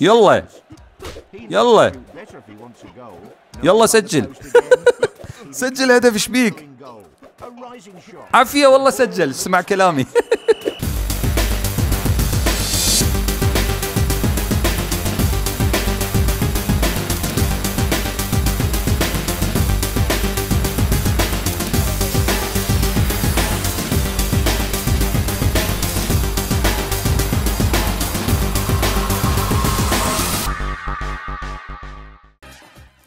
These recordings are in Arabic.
يلا يلا يلا سجل سجل هدف شبيك عافية والله سجل اسمع كلامي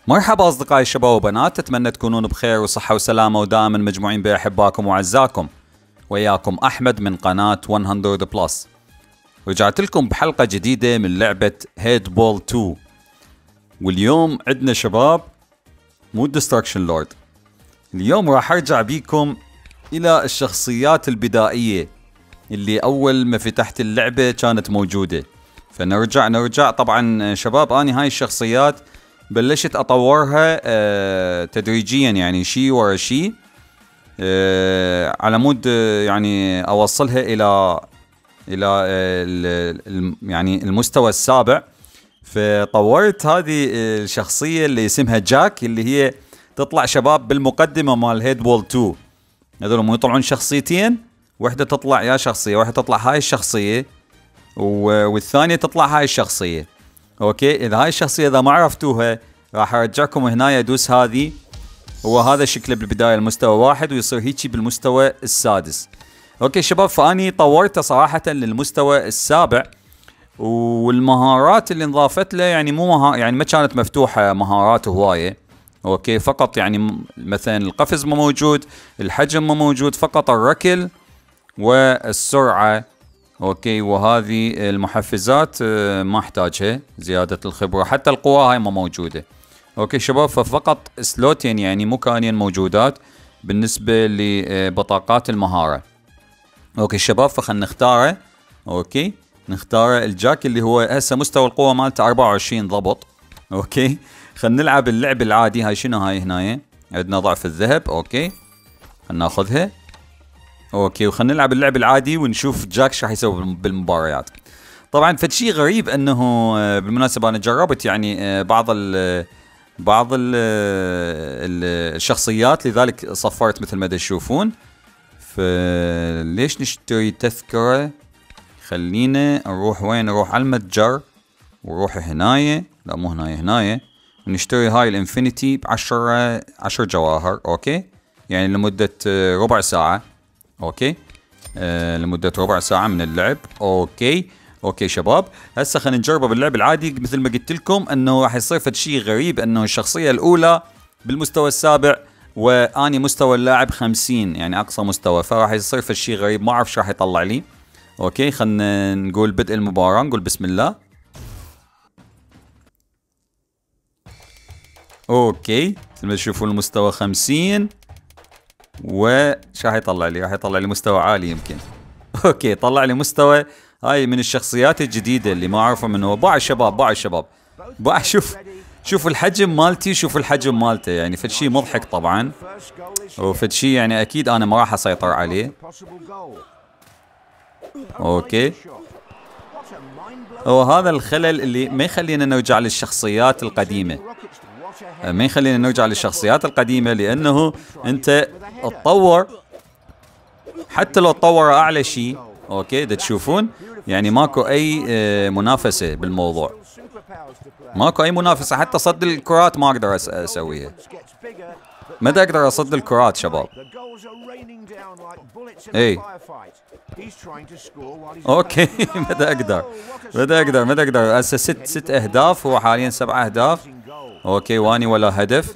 مرحبا أصدقائي الشباب وبنات أتمنى تكونون بخير وصحة وسلامة ودائما مجموعين بأحباكم وأعزائكم وياكم أحمد من قناة 100 بلس رجعت لكم بحلقة جديدة من لعبة هيد بول 2 واليوم عندنا شباب مو ديستركشن لورد اليوم راح ارجع بيكم الى الشخصيات البدائية اللي اول ما فتحت اللعبة كانت موجودة فنرجع نرجع طبعا شباب اني هاي الشخصيات بلشت اطورها آه، تدريجيا يعني شيء ورا شيء آه، على مود آه، يعني اوصلها الى الى يعني المستوى السابع فطورت هذه الشخصيه اللي اسمها جاك اللي هي تطلع شباب بالمقدمه مال هيد وول 2 هذول يطلعون شخصيتين وحده تطلع يا شخصيه واحده تطلع هاي الشخصيه والثانيه تطلع هاي الشخصيه اوكي اذا هاي الشخصيه اذا ما عرفتوها راح ارجعكم هنا ادوس هذه هو هذا شكله بالبدايه المستوى واحد ويصير هيجي بالمستوى السادس اوكي شباب فاني طورته صراحه للمستوى السابع والمهارات اللي انضافت له يعني مو مها يعني ما كانت مفتوحه مهارات هوايه اوكي فقط يعني مثلا القفز ما موجود الحجم ما موجود فقط الركل والسرعه اوكي وهذه المحفزات آه، ما احتاجها زياده الخبره حتى القوى هاي ما موجوده اوكي شباب ففقط سلوتين يعني مكانين موجودات بالنسبه لبطاقات المهاره اوكي شباب فخلنا نختاره اوكي نختار الجاك اللي هو هسه مستوى القوه مالته 24 ضبط اوكي خلينا نلعب اللعب العادي هاي شنو هاي هنايا عندنا ضعف الذهب اوكي ناخذها اوكي وخلينا نلعب اللعب العادي ونشوف جاك ايش راح يسوي بالمباريات طبعا فشي غريب انه آه، بالمناسبه انا جربت يعني آه، بعض ال بعض ال الشخصيات لذلك صفرت مثل ما تشوفون فليش نشتري تذكره خلينا نروح وين نروح على المتجر ونروح هنايا لا مو هنايا هنايا ونشتري هاي الانفينيتي ب 10 10 جواهر اوكي يعني لمده آه، ربع ساعه اوكي آه لمده ربع ساعه من اللعب اوكي اوكي شباب هسه خلينا نجربه باللعب العادي مثل ما قلت لكم انه راح يصير فد شيء غريب انه الشخصيه الاولى بالمستوى السابع واني مستوى اللاعب 50 يعني اقصى مستوى فراح يصير فد شيء غريب ما اعرف شو راح يطلع لي اوكي خلينا نقول بدء المباراه نقول بسم الله اوكي مثل ما تشوفون المستوى 50 وش راح يطلع لي؟ راح يطلع لي مستوى عالي يمكن. اوكي طلع لي مستوى هاي من الشخصيات الجديده اللي ما اعرفه من هو باع الشباب باع الشباب باع شوف شوف الحجم مالتي شوف الحجم مالته يعني فد شيء مضحك طبعا وفد شيء يعني اكيد انا ما راح اسيطر عليه اوكي هو هذا الخلل اللي ما يخلينا نرجع للشخصيات القديمه ما يخلينا نرجع للشخصيات القديمه لانه انت تطور حتى لو تطور اعلى شيء اوكي دا تشوفون يعني ماكو اي آه، منافسه بالموضوع ماكو اي منافسه حتى صد الكرات ما اقدر اسويها ما اقدر اصد الكرات شباب اي اوكي ما اقدر ما اقدر ما اقدر هسه ست ست اهداف هو حاليا سبع اهداف اوكي واني ولا هدف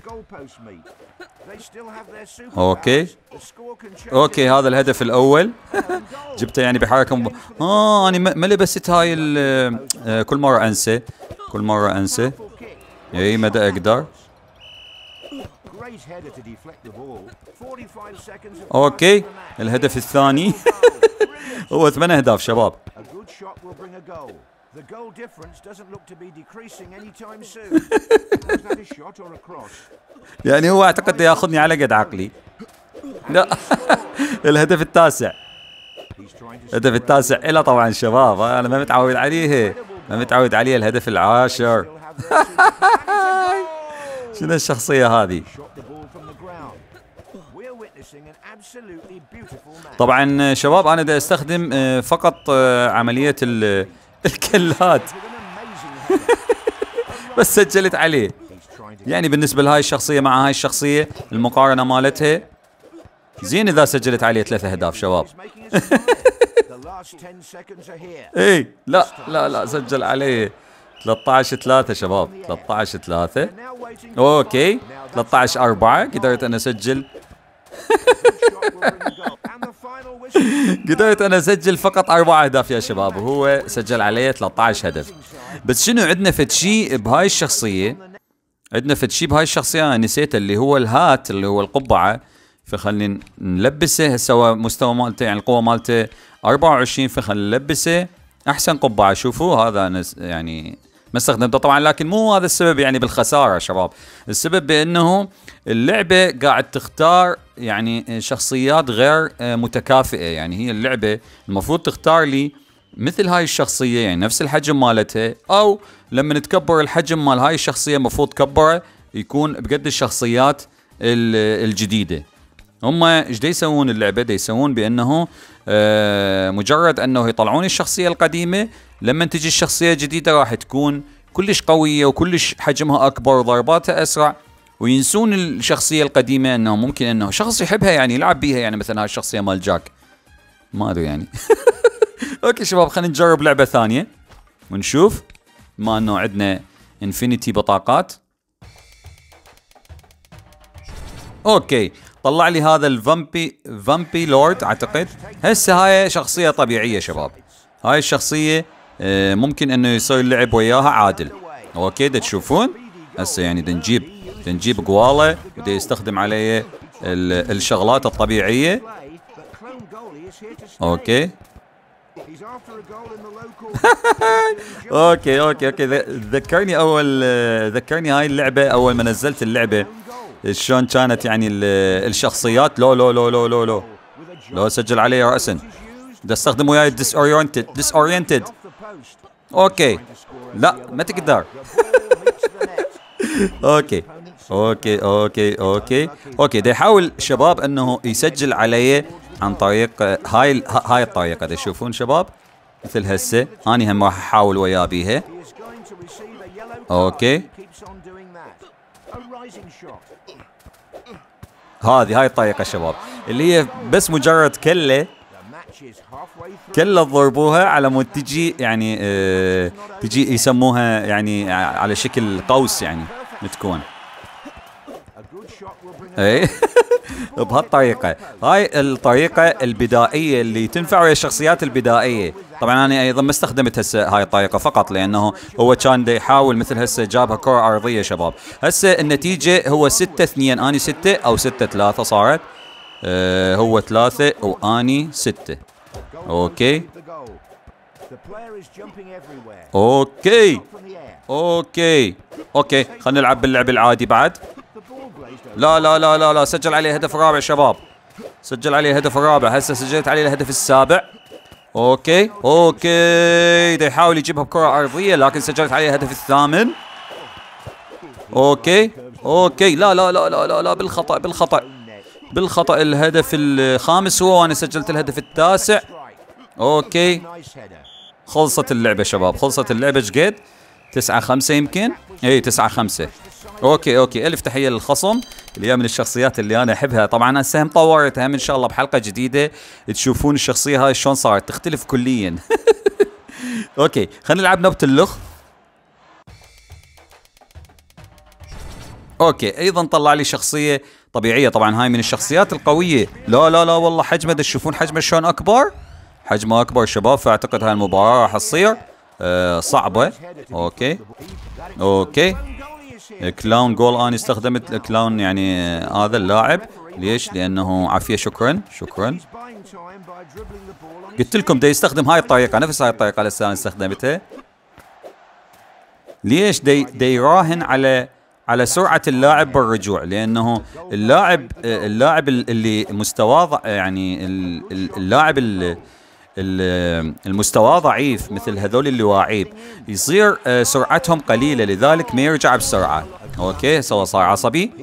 اوكي اوكي هذا الهدف الاول جبته يعني بحركه مب... اه انا يعني ما لبست هاي ال... آه، كل مره انسى كل مره انسى اي مدى اقدر اوكي الهدف الثاني هو ثمان اهداف شباب The goal difference doesn't look to be decreasing anytime soon. Was that a shot or a cross? يعني هو اعتقد ياخذني على قد عقلي. لا الهدف التاسع. الهدف التاسع إلا طبعا شباب آه، انا ما متعود عليه ما متعود عليه الهدف العاشر. شنو الشخصية هذه؟ طبعا شباب انا دا استخدم آه، فقط آه، عملية ال الكلات بس سجلت عليه يعني بالنسبه لهاي الشخصيه مع هاي الشخصيه المقارنه مالتها زين اذا سجلت عليه ثلاث اهداف شباب اي لا لا لا سجل عليه 13 3 شباب 13 3 اوكي 13 4 قدرت انا اسجل قلت له انا اسجل فقط اربع اهداف يا شباب وهو سجل علي 13 هدف بس شنو عندنا فد شيء بهاي الشخصيه عندنا فد شيء بهاي الشخصيه انا نسيته اللي هو الهات اللي هو القبعه فخلينا نلبسه هسه هو مستوى مالته يعني القوه مالته 24 فخلينا نلبسه احسن قبعه شوفوا هذا انا يعني ما استخدمته طبعا لكن مو هذا السبب يعني بالخساره شباب السبب بانه اللعبه قاعد تختار يعني شخصيات غير متكافئه يعني هي اللعبه المفروض تختار لي مثل هاي الشخصيه يعني نفس الحجم مالتها او لما تكبر الحجم مال هاي الشخصيه المفروض تكبره يكون بقد الشخصيات الجديده هم ايش يسوون اللعبه؟ دي يسوون بانه آه، مجرد انه يطلعون الشخصيه القديمه لما تجي الشخصيه الجديده راح تكون كلش قويه وكلش حجمها اكبر وضرباتها اسرع وينسون الشخصيه القديمه انه ممكن انه شخص يحبها يعني يلعب بيها يعني مثلا هاي الشخصيه مال جاك ما ادري يعني اوكي شباب خلينا نجرب لعبه ثانيه ونشوف ما انه عندنا انفينيتي بطاقات اوكي طلع لي هذا الفامبي فامبي لورد اعتقد هسه هاي شخصيه طبيعيه شباب هاي الشخصيه آه، ممكن انه يسوي اللعب وياها عادل اوكي تشوفون هسه يعني دنجيب دنجيب قواله بدي يستخدم عليه الشغلات الطبيعيه اوكي اوكي اوكي اوكي ذكرني اول آه، ذكرني هاي اللعبه اول ما نزلت اللعبه شلون كانت يعني الشخصيات لو لو لو لو لو لو لو سجل عليه راسا بدي استخدم وياي ديس اورينتد ديس اورينتد اوكي لا ما تقدر اوكي اوكي اوكي اوكي اوكي دا يحاول شباب انه يسجل علي عن طريق هاي هاي الطريقه دا تشوفون شباب مثل هسه اني هم راح احاول وياه بيها اوكي هذه هاي الطريقه شباب اللي هي بس مجرد كله كله ضربوها على مود تجي يعني اه تجي يسموها يعني على شكل قوس يعني تكون اي بهالطريقه هاي الطريقه البدائيه اللي تنفع ويا الشخصيات البدائيه طبعا انا ايضا ما استخدمت هسه هاي الطريقه فقط لانه هو كان يحاول مثل هسه جابها كره عرضيه شباب هسه النتيجه هو 6 2 اني 6 او 6 3 صارت أه هو 3 واني 6 اوكي اوكي اوكي اوكي خلينا نلعب باللعب العادي بعد لا لا لا لا لا سجل عليه هدف رابع شباب سجل عليه هدف رابع هسه سجلت عليه الهدف السابع اوكي اوكي ده يحاول يجيبها بكره ارضيه لكن سجلت عليه الهدف الثامن اوكي اوكي لا لا لا لا لا, لا بالخطا بالخطا بالخطا الهدف الخامس هو وانا سجلت الهدف التاسع اوكي خلصت اللعبه شباب خلصت اللعبه ايش قد 9 5 يمكن اي 9 5 اوكي اوكي الف تحيه للخصم اللي هي من الشخصيات اللي انا احبها طبعا السهم هم طورت هم ان شاء الله بحلقه جديده تشوفون الشخصيه هاي شلون صارت تختلف كليا اوكي خلينا نلعب نوبه اللخ اوكي ايضا طلع لي شخصيه طبيعيه طبعا هاي من الشخصيات القويه لا لا لا والله حجمه تشوفون حجمه شلون اكبر حجمه اكبر شباب فاعتقد هاي المباراه راح تصير آه صعبه اوكي اوكي كلاون جول اني استخدمت كلاون يعني آه، هذا اللاعب ليش؟ لانه عافيه شكرا شكرا قلت لكم دي يستخدم هاي الطريقه نفس هاي الطريقه اللي انا استخدمتها ليش دي, دي يراهن على على سرعه اللاعب بالرجوع لانه اللاعب آه، اللاعب اللي مستواه يعني اللاعب اللي المستوى ضعيف مثل هذول اللي واعيب يصير آه، سرعتهم قليله لذلك ما يرجع بسرعه اوكي سوى صار عصبي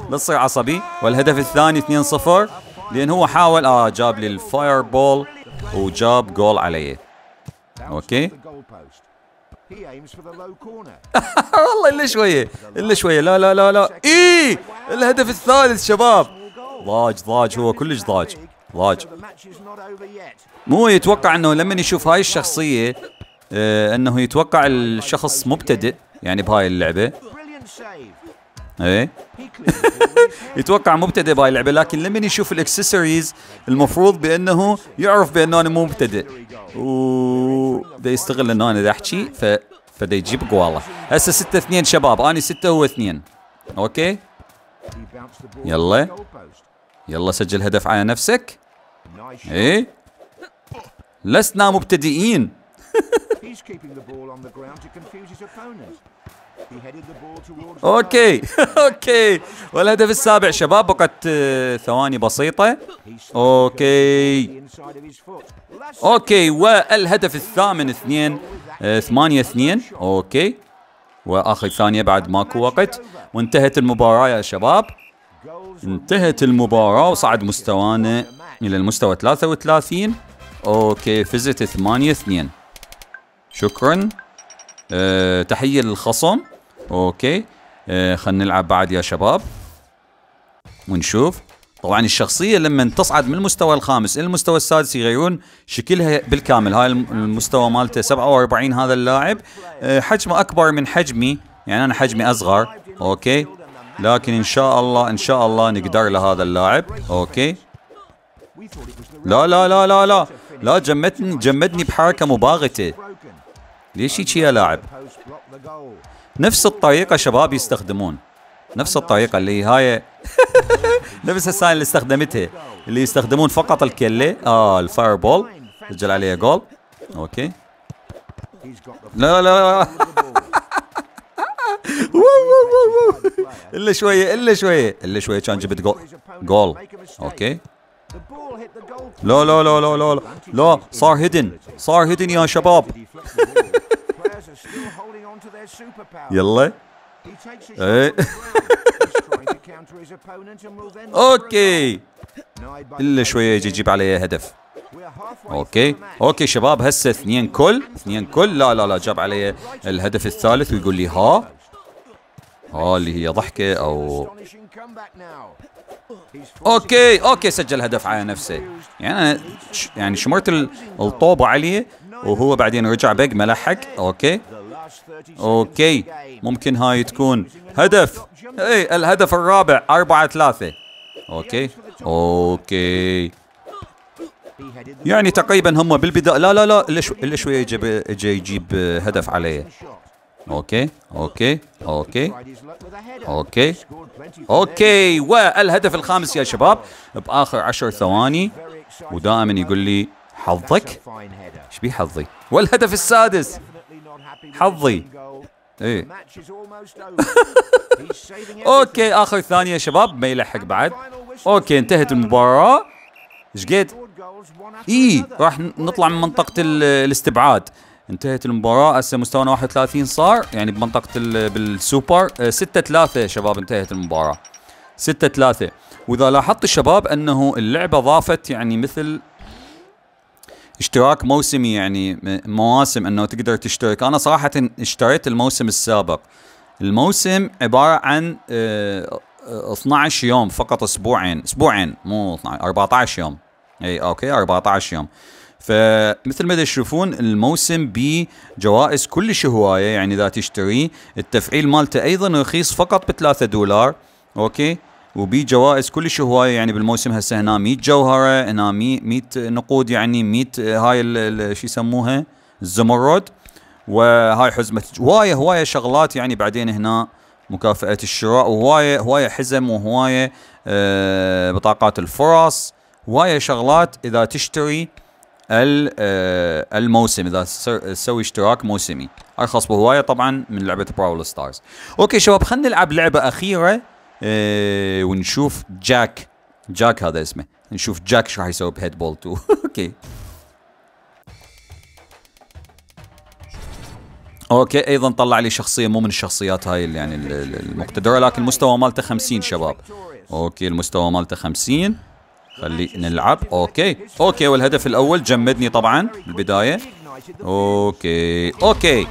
بصير تصير عصبي والهدف الثاني 2-0 لان هو حاول اه جاب لي الفاير بول وجاب جول علي اوكي والله الا شويه الا شويه لا لا لا لا اي الهدف الثالث شباب ضاج ضاج هو كلش ضاج ضاج مو يتوقع انه لما يشوف هاي الشخصيه آه انه يتوقع الشخص مبتدئ يعني بهاي اللعبه ايه يتوقع مبتدئ بهاي اللعبه لكن لما يشوف الاكسسوارز المفروض بانه يعرف بانه انا مو مبتدئ و يستغل انه انا اذا احكي ف فدا يجيب قواله هسه 6 2 شباب انا 6 هو 2 اوكي يلا يلا سجل هدف على نفسك ايه لسنا مبتدئين اوكي اوكي والهدف السابع شباب بقت آه، ثواني بسيطة اوكي اوكي والهدف الثامن اثنين آه، ثمانية اثنين اوكي واخر ثانية بعد ماكو وقت وانتهت المباراة يا شباب انتهت المباراة وصعد مستوانا إلى المستوى 33 أوكي فزت 8 2 شكرا أه تحية للخصم أوكي أه خلينا نلعب بعد يا شباب ونشوف طبعا الشخصية لما تصعد من المستوى الخامس إلى المستوى السادس يغيرون شكلها بالكامل هاي المستوى مالته 47 هذا اللاعب أه حجمه أكبر من حجمي يعني أنا حجمي أصغر أوكي لكن إن شاء الله إن شاء الله نقدر لهذا اللاعب أوكي لا لا لا لا لا لا جمدني جمدني بحركة مباغتة ليش هيك يا لاعب نفس الطريقة شباب يستخدمون نفس الطريقة اللي هاي نفس الساين اللي استخدمتها اللي يستخدمون فقط الكلة اه الفاير بول سجل عليها جول اوكي لا لا لا الا شوية الا شوية الا شوية كان جبت جول اوكي لا لا لا لا لا لا صار هيدن صار هيدن يا شباب يلا ايه اوكي الا شويه يجي يجيب علي هدف اوكي اوكي شباب هسه اثنين كل اثنين كل لا لا لا جاب علي الهدف الثالث ويقول لي ها اه اللي هي ضحكة او اوكي اوكي سجل هدف على نفسه يعني انا يعني شمرت الطوبة عليه وهو بعدين رجع بق ما لحق اوكي اوكي ممكن هاي تكون هدف اي الهدف الرابع أربعة ثلاثة اوكي اوكي يعني تقريبا هم بالبداية لا لا لا اللي شوي يجيب, يجيب هدف عليه اوكي اوكي اوكي اوكي اوكي والهدف الخامس يا شباب باخر عشر ثواني ودائما يقول لي حظك ايش بي حظي والهدف السادس حظي ايه اوكي اخر ثانيه يا شباب ما يلحق بعد اوكي انتهت المباراه ايش قد؟ اي راح نطلع من منطقه الاستبعاد انتهت المباراة هسه مستوانا 31 صار يعني بمنطقة بالسوبر 6 آه، 3 شباب انتهت المباراة 6 3 واذا لاحظت الشباب انه اللعبة ضافت يعني مثل اشتراك موسمي يعني مواسم انه تقدر تشترك انا صراحة اشتريت الموسم السابق الموسم عبارة عن 12 آه، يوم فقط اسبوعين اسبوعين مو 12 14 يوم اي اوكي 14 يوم فمثل ما تشوفون الموسم بجوائز كلش هوايه يعني اذا تشتري التفعيل مالته ايضا رخيص فقط ب 3 دولار اوكي وبي جوائز كلش هوايه يعني بالموسم هسه هنا 100 جوهره هنا 100 نقود يعني 100 هاي شو يسموها الزمرد وهاي حزمه هوايه هوايه شغلات يعني بعدين هنا مكافأة الشراء وهواية هواية حزم وهواية آه، بطاقات الفرص هواية شغلات إذا تشتري آه، الموسم اذا تسوي اشتراك موسمي ارخص بهوايه طبعا من لعبه براول ستارز اوكي شباب خلينا نلعب لعبه اخيره اه ونشوف جاك جاك هذا اسمه نشوف جاك شو راح يسوي بهيد بول 2 اوكي اوكي ايضا طلع لي شخصيه مو من الشخصيات هاي يعني المقتدره لكن المستوى مالته 50 شباب اوكي المستوى مالته 50 خلي نلعب اوكي اوكي والهدف الاول جمدني طبعا البدايه اوكي اوكي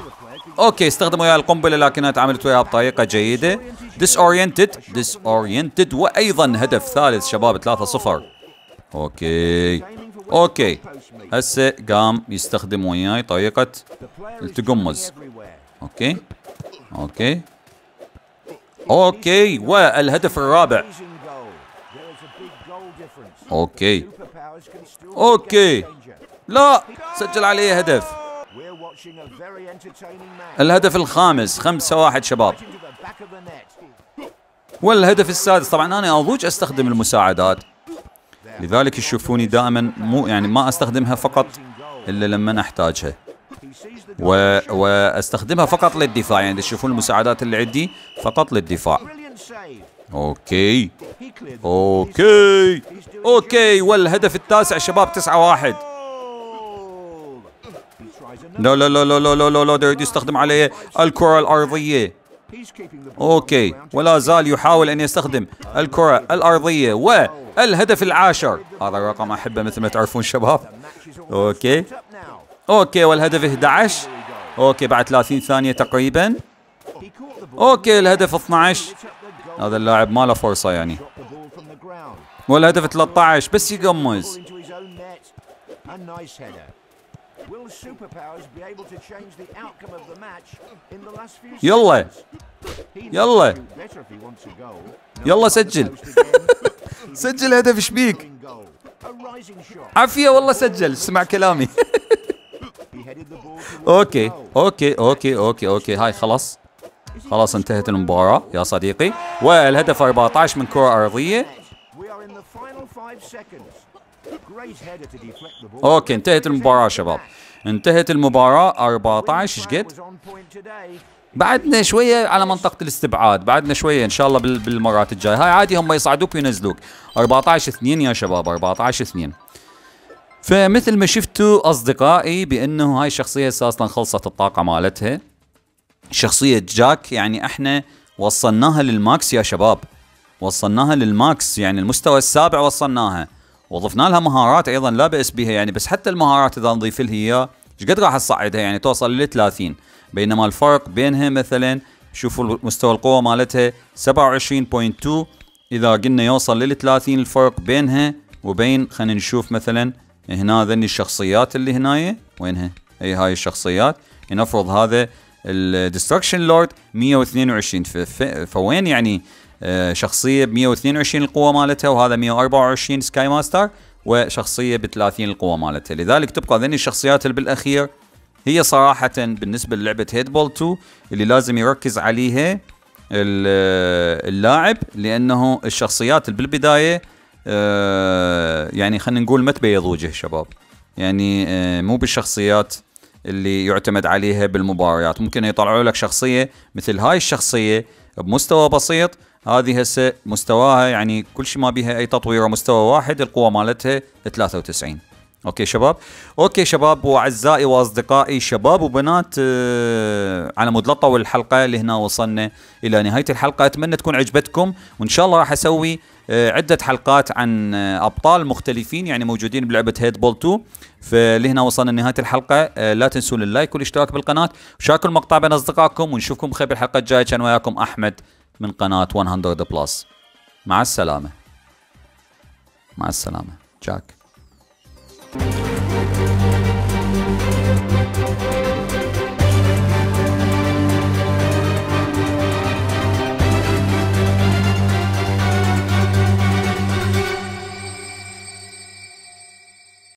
اوكي استخدموا يا القنبله لكنها تعاملت وياها بطريقه جيده ديس اورينتد ديس اورينتد وايضا هدف ثالث شباب 3-0 اوكي اوكي هسه قام يستخدم وياي طريقه التقمز اوكي اوكي اوكي والهدف الرابع اوكي اوكي لا سجل عليه هدف الهدف الخامس خمسة واحد شباب والهدف السادس طبعا انا اضوج استخدم المساعدات لذلك يشوفوني دائما مو يعني ما استخدمها فقط الا لما احتاجها و... واستخدمها فقط للدفاع يعني تشوفون المساعدات اللي عندي فقط للدفاع اوكي اوكي اوكي والهدف التاسع شباب 9 1 لا لا لا لا لا لا لا يريد يستخدم عليه الكرة الأرضية اوكي ولا زال يحاول ان يستخدم الكرة الأرضية والهدف العاشر هذا الرقم احبه مثل ما تعرفون شباب اوكي اوكي والهدف 11 اوكي بعد 30 ثانية تقريبا اوكي الهدف 12 هذا اللاعب ما له فرصه يعني والهدف 13 بس يقمز يلا يلا يلا سجل سجل هدف ايش بيك عافيه والله سجل اسمع كلامي اوكي اوكي اوكي اوكي اوكي هاي خلاص خلاص انتهت المباراة يا صديقي والهدف 14 من كرة أرضية اوكي انتهت المباراة شباب انتهت المباراة 14 شقد بعدنا شوية على منطقة الاستبعاد بعدنا شوية ان شاء الله بالمرات الجاية هاي عادي هم يصعدوك وينزلوك 14 2 يا شباب 14 2 فمثل ما شفتوا اصدقائي بانه هاي الشخصية اصلا خلصت الطاقة مالتها شخصية جاك يعني احنا وصلناها للماكس يا شباب وصلناها للماكس يعني المستوى السابع وصلناها وضفنا لها مهارات ايضا لا باس بها يعني بس حتى المهارات اذا نضيف لها اياه ايش قد راح تصعدها يعني توصل ل 30 بينما الفرق بينها مثلا شوفوا مستوى القوة مالتها 27.2 اذا قلنا يوصل لل 30 الفرق بينها وبين خلينا نشوف مثلا هنا ذني الشخصيات اللي هنايا وينها؟ اي هاي الشخصيات لنفرض يعني هذا الدستركشن لورد 122 فوين يعني آه، شخصيه ب 122 القوه مالتها وهذا 124 سكاي ماستر وشخصيه ب 30 القوه مالتها لذلك تبقى ذني الشخصيات اللي بالاخير هي صراحه بالنسبه للعبه هيد بول 2 اللي لازم يركز عليها اللاعب لانه الشخصيات اللي بالبدايه آه، يعني خلينا نقول ما تبيض وجه شباب يعني آه، مو بالشخصيات اللي يعتمد عليها بالمباريات ممكن يطلعوا لك شخصيه مثل هاي الشخصيه بمستوى بسيط هذه هسه مستواها يعني كل شيء ما بيها اي تطوير مستوى واحد القوه مالتها 93 اوكي شباب اوكي شباب واعزائي واصدقائي شباب وبنات آه على مود لا تطول الحلقه هنا وصلنا الى نهايه الحلقه اتمنى تكون عجبتكم وان شاء الله راح اسوي آه عده حلقات عن آه ابطال مختلفين يعني موجودين بلعبه هيد بول 2 فلهنا وصلنا لنهايه الحلقه آه لا تنسون اللايك والاشتراك بالقناه وشاركوا المقطع بين اصدقائكم ونشوفكم بخير بالحلقه الجايه كان وياكم احمد من قناه 100 بلس مع السلامه مع السلامه جاك Thank you.